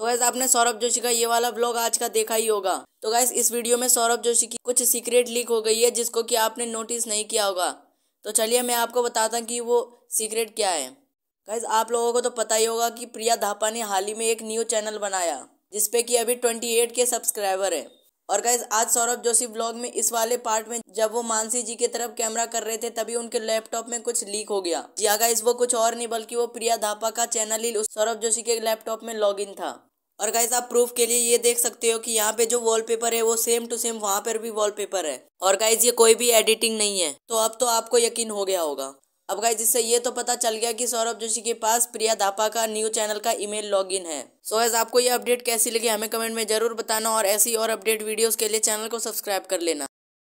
तो गैस आपने सौरभ जोशी का ये वाला ब्लॉग आज का देखा ही होगा तो गैस इस वीडियो में सौरभ जोशी की कुछ सीक्रेट लीक हो गई है जिसको कि आपने नोटिस नहीं किया होगा तो चलिए मैं आपको बताता हूँ कि वो सीक्रेट क्या है गैस आप लोगों को तो पता ही होगा कि प्रिया धापा ने हाल ही में एक न्यू चैनल बनाया जिसपे की अभी ट्वेंटी एट के सब्सक्राइबर है और गैस आज सौरभ जोशी ब्लॉग में इस वाले पार्ट में जब वो मानसी जी की तरफ कैमरा कर रहे थे तभी उनके लैपटॉप में कुछ लीक हो गया जी गैस हाँ, वो कुछ और नहीं बल्कि वो प्रिया धापा का चैनल ही सौरभ जोशी के लैपटॉप में लॉगिन था और गाइज आप प्रूफ के लिए ये देख सकते हो कि यहाँ पे जो वॉलपेपर है वो सेम टू सेम वहाँ पर भी वॉलपेपर है और गाइज ये कोई भी एडिटिंग नहीं है तो अब तो आपको यकीन हो गया होगा अब गाइज इससे ये तो पता चल गया कि सौरभ जोशी के पास प्रिया धापा का न्यू चैनल का ईमेल लॉगिन है सो so, एज आपको ये अपडेट कैसी लगी हमें कमेंट में जरूर बताना और ऐसी और अपडेट वीडियोस के लिए चैनल को सब्सक्राइब कर लेना